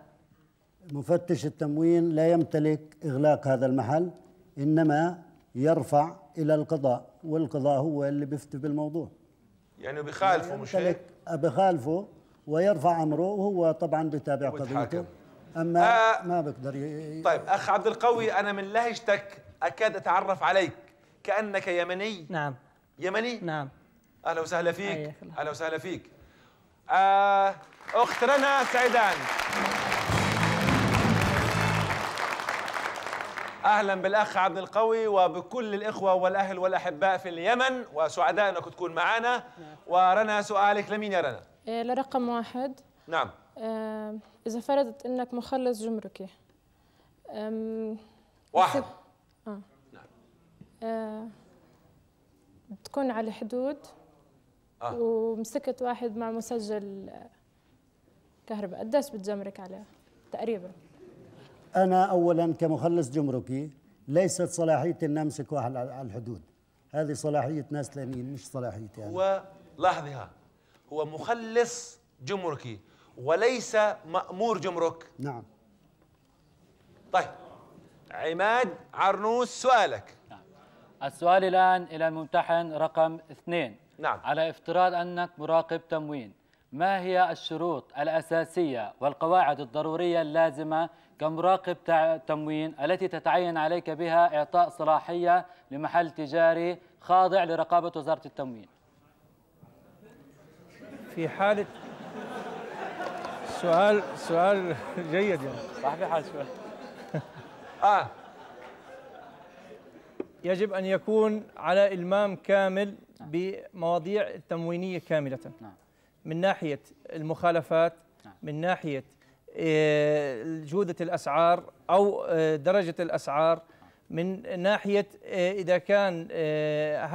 مفتش التموين لا يمتلك إغلاق هذا المحل إنما يرفع إلى القضاء والقضاء هو اللي بيفتي بالموضوع يعني بخالفه مش هيك؟ بخالفه ويرفع أمره وهو طبعا بيتابع قضيته أما آه ما بقدر ي... طيب أخ عبد القوي أنا من لهجتك أكاد أتعرف عليك كأنك يمني نعم يمني نعم أهلا وسهلا فيك أهلا وسهلا فيك آه أخت رنا سعيدان اهلا بالاخ عبد القوي وبكل الاخوه والاهل والاحباء في اليمن وسعداء انك تكون معنا نعم. ورنا سؤالك لمين يا رنا؟ آه، لرقم واحد نعم آه، اذا فرضت انك مخلص جمركي واحد بتكون آه، على الحدود آه. ومسكت واحد مع مسجل آه، كهرباء قديش بتجمرك عليه تقريبا انا اولا كمخلص جمركي ليست صلاحيتي ان امسك واحد على الحدود هذه صلاحيه ناس ثانيين مش صلاحيتي يعني. هو لاحظي ها هو مخلص جمركي وليس مامور جمرك نعم طيب عماد عرنوس سؤالك السؤال الآن إلى الممتحن رقم اثنين نعم على افتراض أنك مراقب تموين ما هي الشروط الأساسية والقواعد الضرورية اللازمة كمراقب تموين التي تتعين عليك بها إعطاء صلاحية لمحل تجاري خاضع لرقابة وزارة التموين في حالة سؤال سؤال جيد يعني صح في حال سؤال <laughs> آه يجب أن يكون على إلمام كامل نعم. بمواضيع التموينية كاملة نعم. من ناحية المخالفات نعم. من ناحية آه، جودة الأسعار أو آه، درجة الأسعار من ناحية آه، إذا كان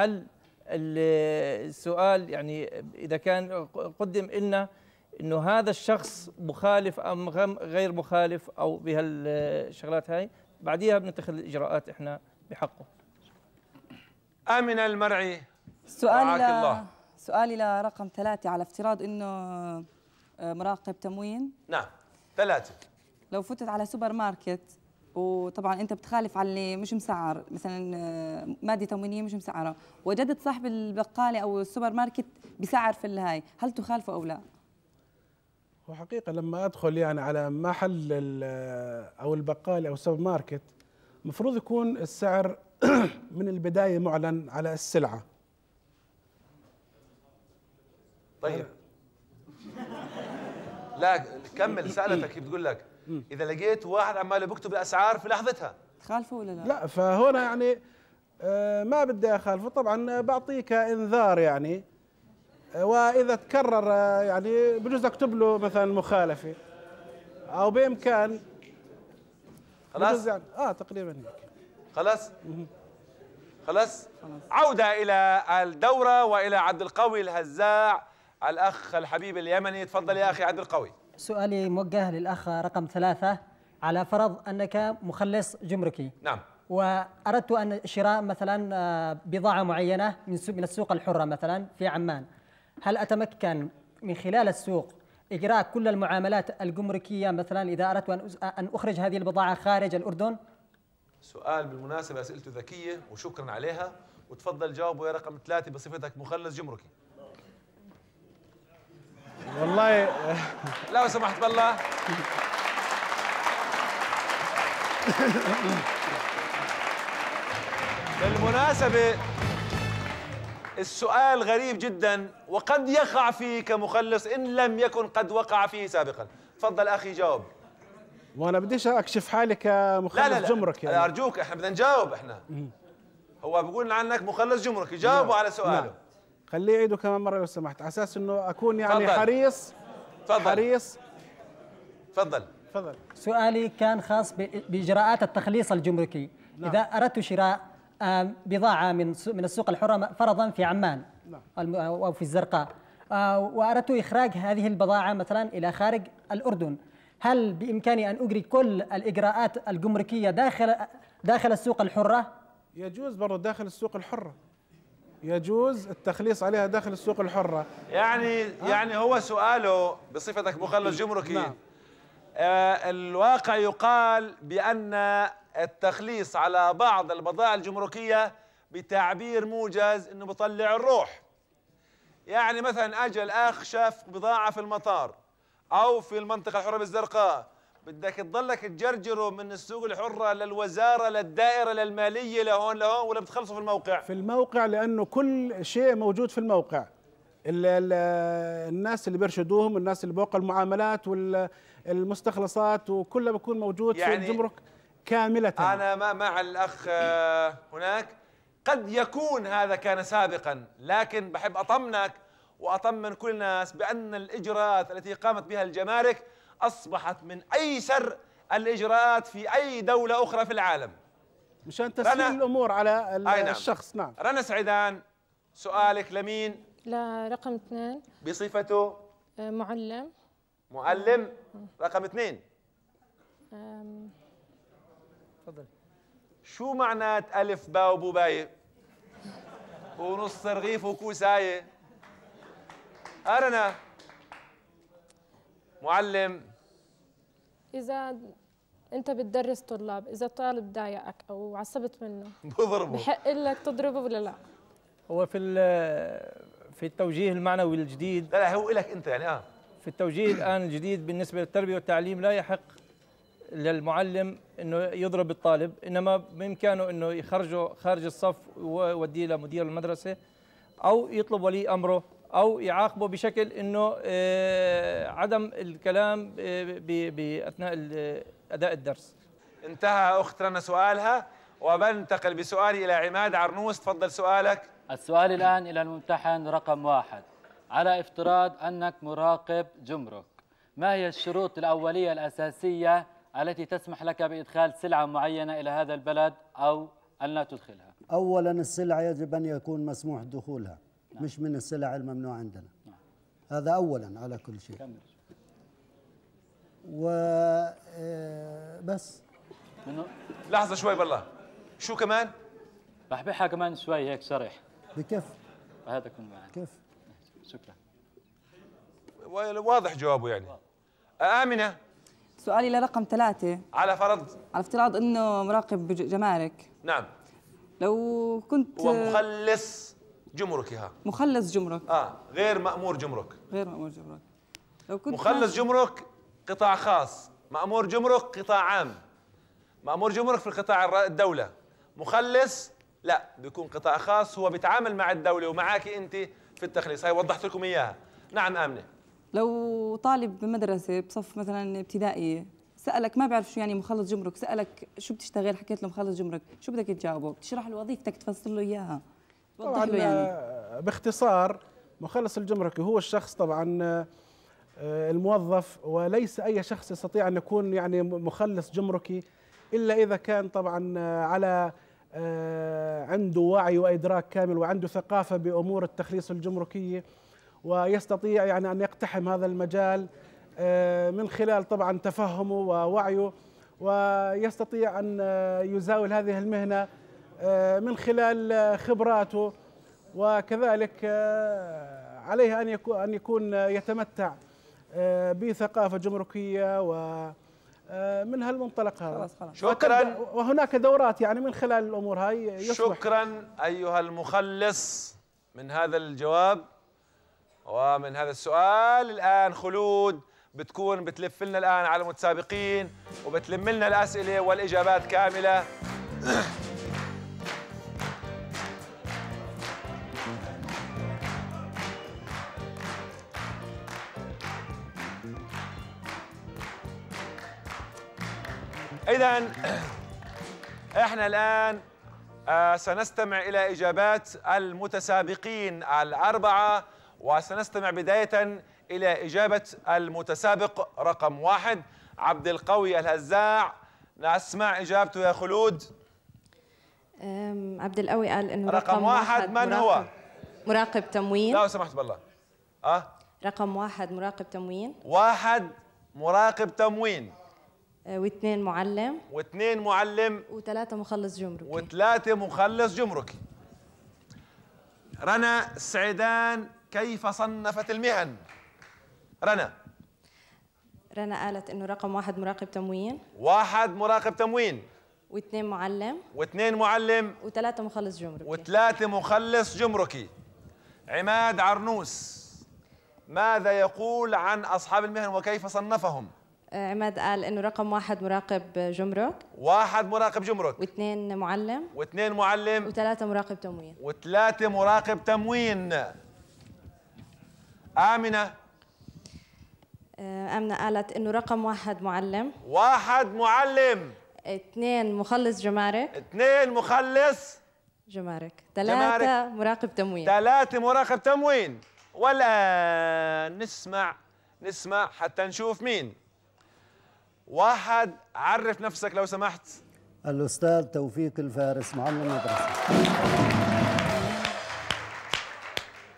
هل السؤال يعني إذا كان قدم لنا انه هذا الشخص مخالف ام غير مخالف او بهالشغلات هاي بعديها بنتخذ الاجراءات احنا بحقه امن المرعي سؤال ل... الله. سؤالي لرقم ثلاثة على افتراض انه آه، مراقب تموين نعم ثلاثة لو فتت على سوبر ماركت وطبعا انت بتخالف على اللي مش مسعر مثلا آه، ماده تموينيه مش مسعره وجدت صاحب البقاله او السوبر ماركت بسعر في الهاي هل تخالفه او لا وحقيقة لما أدخل يعني على محل آه، أو البقالة أو السوبر ماركت مفروض يكون السعر <clears throat> من البدايه معلن على السلعه طيب لا كمل سالتك بتقول لك اذا لقيت واحد عمال بيكتب الاسعار في لحظتها تخالفه ولا لا؟ لا فهنا يعني آه، ما بدي اخالفه طبعا بعطيه كانذار يعني آه، واذا تكرر آه، يعني بجوز اكتب له مثلا مخالفه او بامكان خلاص يعني اه تقريبا هيك خلاص خلاص عودة إلى الدورة وإلى عبد القوي الهزاع الأخ الحبيب اليمني تفضل يا أخي عبد القوي سؤالي موجه للأخ رقم ثلاثة على فرض أنك مخلص جمركي نعم وأردت أن شراء مثلا آه، بضاعة معينة من السوق الحرة مثلا في عمان هل أتمكن من خلال السوق إجراء كل المعاملات الجمركية مثلا إذا أردت أن أخرج هذه البضاعة خارج الأردن سؤال بالمناسبة أسئلته ذكية وشكرا عليها وتفضل جاوبه يا رقم ثلاثة بصفتك مخلص جمركي والله لو سمحت بالله بالمناسبة السؤال غريب جدا وقد يقع فيه كمخلص إن لم يكن قد وقع فيه سابقا تفضل أخي جاوب وانا بديش اكشف حالي كمخلص لا لا لا. جمرك يعني. ارجوك احنا بدنا نجاوب احنا هو بيقول عنك مخلص جمرك جاوبوا نعم. على سؤاله نعم. خليه يعيده كمان مره لو سمحت على اساس انه اكون يعني فضل. حريص تفضل حريص تفضل تفضل سؤالي كان خاص باجراءات التخليص الجمركي نعم. اذا اردت شراء بضاعه من من السوق الحره فرضا في عمان نعم. او في الزرقاء آه، واردت اخراج هذه البضاعه مثلا الى خارج الاردن هل بإمكاني أن أجري كل الإجراءات الجمركية داخل داخل السوق الحرة؟ يجوز برضه داخل السوق الحرة يجوز التخليص عليها داخل السوق الحرة يعني أه؟ يعني هو سؤاله بصفتك مخلص جمركي نعم. آه، الواقع يقال بأن التخليص على بعض البضائع الجمركية بتعبير موجز أنه بطلع الروح يعني مثلا أجل الاخ شاف بضاعة في المطار او في المنطقه الحره بالزرقاء بدك تضلك تجرجره من السوق الحره للوزاره للدائره للماليه لهون لهون ولا بتخلصه في الموقع في الموقع لانه كل شيء موجود في الموقع الـ الـ الناس اللي بيرشدوهم الناس اللي بوقع المعاملات والمستخلصات وكله بيكون موجود يعني في الجمرك كاملة أنا ما مع الأخ آه، هناك قد يكون هذا كان سابقا لكن بحب أطمنك وأطمن كل الناس بأن الإجراءات التي قامت بها الجمارك أصبحت من أيسر الإجراءات في أي دولة أخرى في العالم مشان تسهيل الأمور على نعم. الشخص نعم رنا سعيدان سؤالك لمين؟ لرقم اثنين بصفته؟ آه، معلم معلم رقم اثنين تفضل شو معنات ألف باء وبوباية ونص رغيف وكوساية أرنا معلم إذا أنت بتدرس طلاب إذا طالب ضايقك أو عصبت منه بضربه بحق لك تضربه ولا لا؟ هو في في التوجيه المعنوي الجديد لا لا هو إلك أنت يعني آه في التوجيه الآن الجديد بالنسبة للتربية والتعليم لا يحق للمعلم انه يضرب الطالب انما بامكانه انه يخرجه خارج الصف ويوديه لمدير المدرسه او يطلب ولي امره او يعاقبه بشكل انه آه، عدم الكلام آه، باثناء آه، اداء الدرس انتهى اخت رنا سؤالها وبنتقل بسؤالي الى عماد عرنوس تفضل سؤالك السؤال الان الى الممتحن رقم واحد على افتراض انك مراقب جمرك ما هي الشروط الاوليه الاساسيه التي تسمح لك بادخال سلعه معينه الى هذا البلد او ان لا تدخلها اولا السلعه يجب ان يكون مسموح دخولها نعم. مش من السلع الممنوع عندنا نعم. هذا أولا على كل شيء كمل. و آه، بس لحظة شوي بالله شو كمان؟ راح كمان شوي هيك صريح بكف هذا كن معك كيف شكرا واضح جوابه يعني آمنة سؤالي لرقم ثلاثة على فرض على افتراض انه مراقب جمارك نعم لو كنت ومخلص ها مخلص جمرك اه غير مأمور جمرك غير مأمور جمرك لو كنت مخلص جمرك قطاع خاص مأمور جمرك قطاع عام مأمور جمرك في القطاع الدولة مخلص لا بيكون قطاع خاص هو بيتعامل مع الدولة ومعك أنت في التخليص هاي وضحت لكم إياها نعم آمنة لو طالب بمدرسة بصف مثلا ابتدائي سألك ما بعرف شو يعني مخلص جمرك سألك شو بتشتغل حكيت له مخلص جمرك شو بدك تجاوبه بتشرح له وظيفتك تفسر له إياها طبعا يعني. باختصار مخلص الجمركي هو الشخص طبعا آه، آه، الموظف وليس اي شخص يستطيع ان يكون يعني مخلص جمركي الا اذا كان طبعا على عنده وعي وادراك كامل وعنده ثقافه بامور التخليص الجمركيه ويستطيع يعني ان يقتحم هذا المجال من خلال طبعا تفهمه ووعيه ويستطيع ان يزاول هذه المهنه آه، من خلال خبراته وكذلك آه، عليه أن يكون أن يكون يتمتع آه، بثقافة جمركية و من هالمنطلق هذا خلاص خلاص شكرا وهناك دورات يعني من خلال الامور هاي يصبح شكرا ايها المخلص من هذا الجواب ومن هذا السؤال الان خلود بتكون بتلف لنا الان على المتسابقين وبتلم لنا الاسئله والاجابات كامله إذا إحنا الآن آه، سنستمع إلى إجابات المتسابقين الأربعة وسنستمع بداية إلى إجابة المتسابق رقم واحد عبد القوي الهزاع نسمع إجابته يا خلود عبد القوي قال إنه رقم, رقم واحد, من مراقب هو؟ مراقب تموين لا سمحت بالله أه؟ رقم واحد مراقب تموين واحد مراقب تموين آه، واثنين معلم واثنين معلم وثلاثة مخلص جمركي وثلاثة مخلص جمركي رنا سعيدان كيف صنفت المهن؟ رنا رنا قالت انه رقم واحد مراقب تموين واحد مراقب تموين واثنين معلم واثنين معلم وثلاثة مخلص جمركي وثلاثة مخلص جمركي عماد عرنوس ماذا يقول عن أصحاب المهن وكيف صنفهم؟ آه، عماد قال انه رقم واحد مراقب جمرك واحد مراقب جمرك واثنين معلم واثنين معلم وثلاثة مراقب تموين وثلاثة مراقب تموين آمنة آه، آمنة قالت انه رقم واحد معلم واحد معلم اثنين مخلص جمارك اثنين مخلص جمارك ثلاثة مراقب تموين ثلاثة مراقب تموين والآن نسمع نسمع حتى نشوف مين واحد عرف نفسك لو سمحت الأستاذ توفيق الفارس معلم مدرسة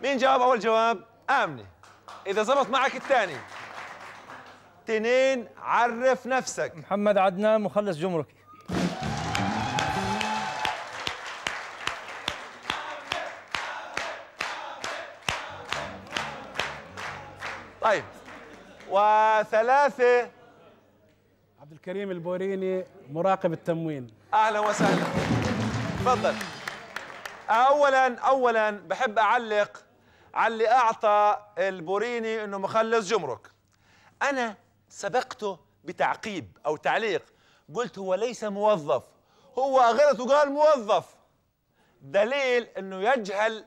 مين جاوب أول جواب؟ آمنة إذا زبط معك الثاني تنين عرف نفسك محمد عدنان مخلص جمركي طيب وثلاثة عبد الكريم البوريني مراقب التموين اهلا وسهلا تفضل اولا اولا بحب اعلق على اللي اعطى البوريني انه مخلص جمرك انا سبقته بتعقيب او تعليق قلت هو ليس موظف هو غلط وقال موظف دليل انه يجهل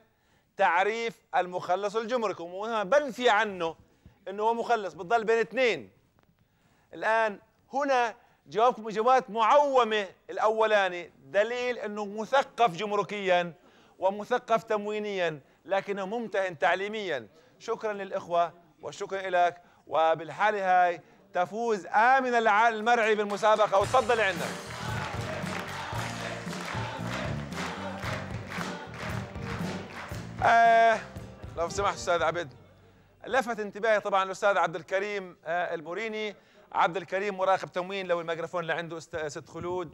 تعريف المخلص الجمرك وانا بنفي عنه انه هو مخلص بتضل بين اثنين الان هنا جوابكم اجابات معومه الاولاني دليل انه مثقف جمركيا ومثقف تموينيا لكنه ممتهن تعليميا شكرا للاخوه وشكرا لك وبالحاله هاي تفوز امن المرعي بالمسابقه وتفضل عندنا آه لو سمحت استاذ عبد لفت انتباهي طبعا الاستاذ عبد الكريم آه الموريني عبد الكريم مراقب تموين لو الميكروفون اللي عنده ست خلود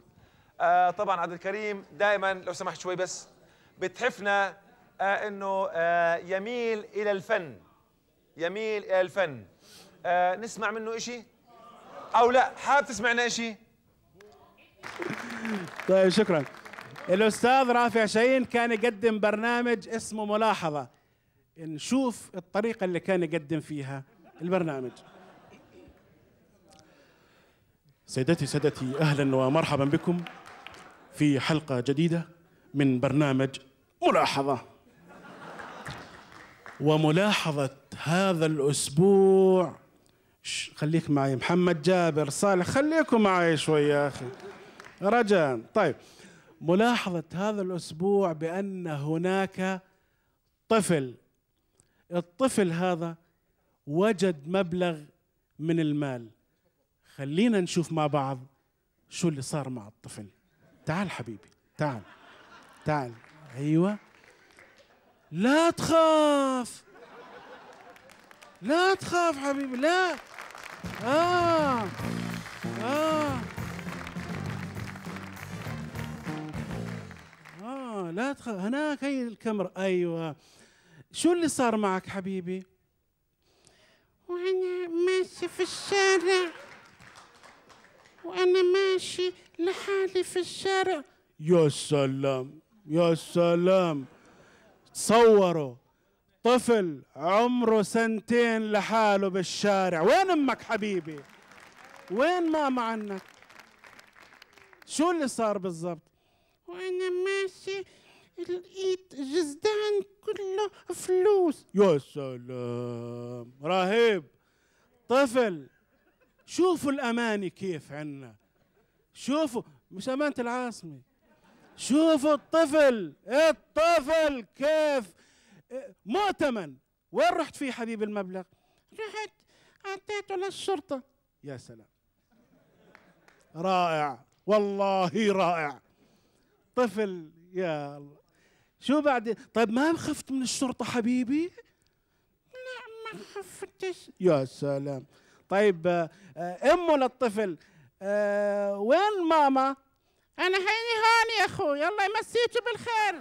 آه طبعا عبد الكريم دائما لو سمحت شوي بس بتحفنا آه انه آه يميل الى الفن يميل الى الفن آه نسمع منه شيء او لا حابب تسمعنا شيء طيب شكرا الاستاذ رافع شاهين كان يقدم برنامج اسمه ملاحظه نشوف الطريقه اللي كان يقدم فيها البرنامج سيداتي سادتي اهلا ومرحبا بكم في حلقه جديده من برنامج ملاحظه وملاحظه هذا الاسبوع خليك معي محمد جابر صالح خليكم معي شوي يا اخي رجاء طيب ملاحظه هذا الاسبوع بان هناك طفل الطفل هذا وجد مبلغ من المال خلينا نشوف مع بعض شو اللي صار مع الطفل تعال حبيبي تعال تعال ايوه لا تخاف لا تخاف حبيبي لا آه آه آه لا تخاف هناك هي الكاميرا أيوة شو اللي صار معك حبيبي؟ وأنا ماشي في الشارع وأنا ماشي لحالي في الشارع يا سلام يا سلام تصوروا طفل عمره سنتين لحاله بالشارع وين امك حبيبي وين ماما عنك شو اللي صار بالضبط وانا ماشي لقيت جزدان كله فلوس يا سلام رهيب طفل شوفوا الأماني كيف عنا شوفوا مش أمانة العاصمة شوفوا الطفل الطفل كيف إيه، مؤتمن وين رحت فيه حبيب المبلغ رحت أعطيته للشرطة يا سلام رائع والله رائع طفل يا الله شو بعد طيب ما خفت من الشرطة حبيبي لا ما خفتش يا سلام طيب آه، آه، امه للطفل آه، وين ماما انا هيني هون يا اخوي الله يمسيته بالخير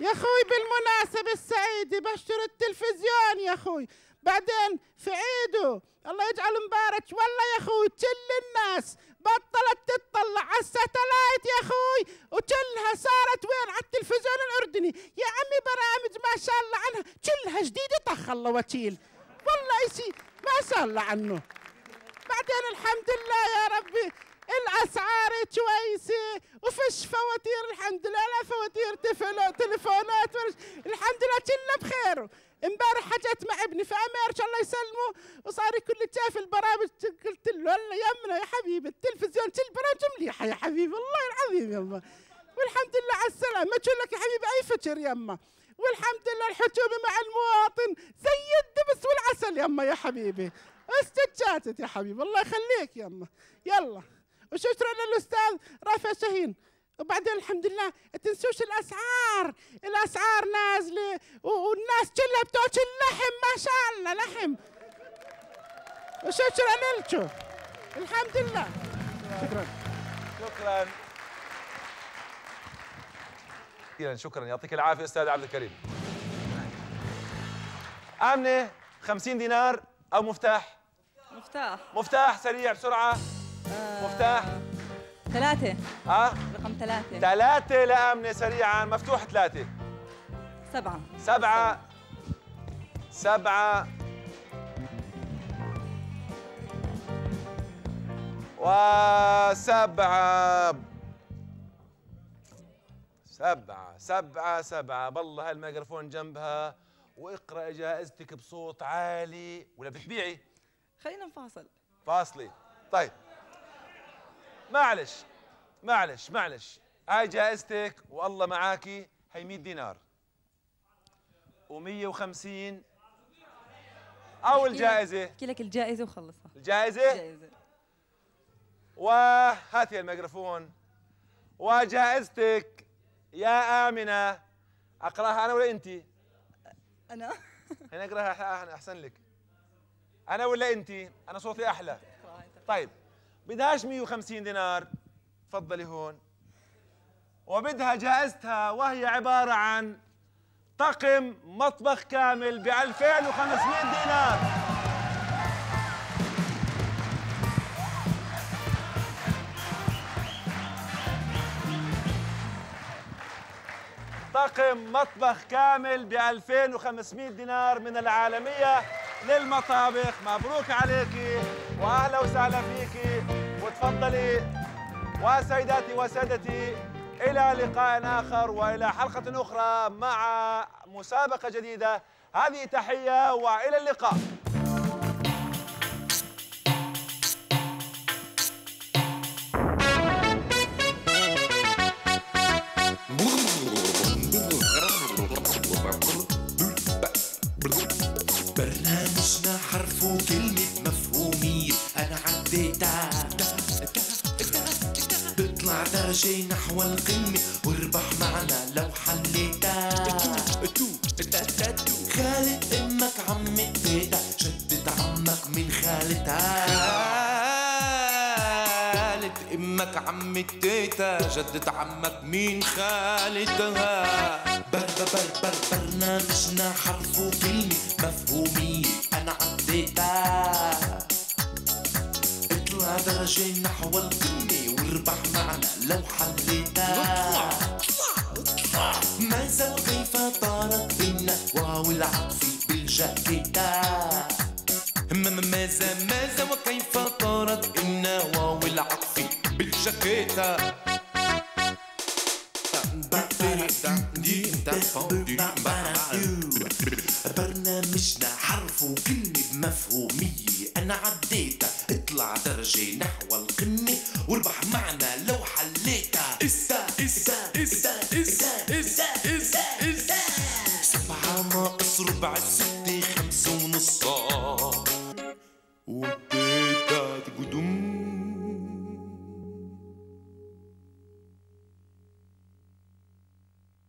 يا اخوي بالمناسبة السعيدة بشر التلفزيون يا اخوي بعدين في عيده الله يجعله مبارك والله يا اخوي كل الناس بطلت تطلع على الستلايت يا اخوي وكلها صارت وين على التلفزيون الاردني يا عمي برامج ما شاء الله عنها كلها جديده طخ الله وكيل والله شيء ما شاء الله عنه بعدين الحمد لله يا ربي الاسعار كويسه وفش فواتير الحمد لله لا فواتير تلفونات الحمد لله كلنا بخير امبارح حجت مع ابني في امريكا الله يسلمه وصار كل في البرامج قلت له هلا يمنا يا حبيبي التلفزيون تل مليحه يا حبيبي والله العظيم يما والحمد لله على السلامه تقول لك يا حبيبي اي فكر يما والحمد لله الحكومه مع المواطن زي الدبس والعسل يما يا حبيبي استجاتت يا حبيبي الله يخليك يما يلا وشكرا للاستاذ رافع شاهين وبعدين الحمد لله تنسوش الاسعار الاسعار نازله والناس كلها بتاكل لحم ما شاء الله لحم وشكرا لكم الحمد لله شكرا شكرا كثيرا شكرا يعطيك العافيه استاذ عبد الكريم امنه 50 دينار او مفتاح مفتاح مفتاح سريع بسرعه آه. مفتاح ثلاثه اه رقم ثلاثة ثلاثة لأمنة سريعا مفتوح ثلاثة سبعة سبعة سبعة وسبعة سبعة سبعة سبعة بالله هالميكروفون جنبها واقرأ جائزتك بصوت عالي ولا بتبيعي خلينا نفاصل فاصلي طيب معلش معلش معلش هاي جائزتك والله معاكي هي 100 دينار و150 او الجائزه احكي لك الجائزه وخلصها الجائزه الجائزه يا الميكروفون وجائزتك يا امنه اقراها انا ولا انت انا <laughs> انا اقراها احسن لك انا ولا انت انا صوتي احلى طيب, طيب. بدهاش 150 دينار تفضلي هون وبدها جائزتها وهي عبارة عن طقم مطبخ كامل ب 2500 دينار طقم مطبخ كامل ب 2500 دينار من العالمية للمطابخ مبروك عليكي وأهلا وسهلا فيكي وتفضلي وسيداتي وسادتي إلى لقاء آخر وإلى حلقة أخرى مع مسابقة جديدة هذه تحية وإلى اللقاء نحو القمة واربح معنا لو حليتها خالد امك عم تيتا شدت عمك من خالتها خالد امك عم تيتا جدت عمك من خالتها بر بر بر برنامجنا حرف وكلمة مفهومية أنا عديتها اطلع درجة نحو القمة تربح معنا لو حليتها ما زال كيف طارت واو والعكس بالجاكيتا ماذا ماذا وكيف طارت واو والعكس بالجاكيتا برنامجنا حرف وكلمة بمفهومية أنا عديتها اطلع درجة نحو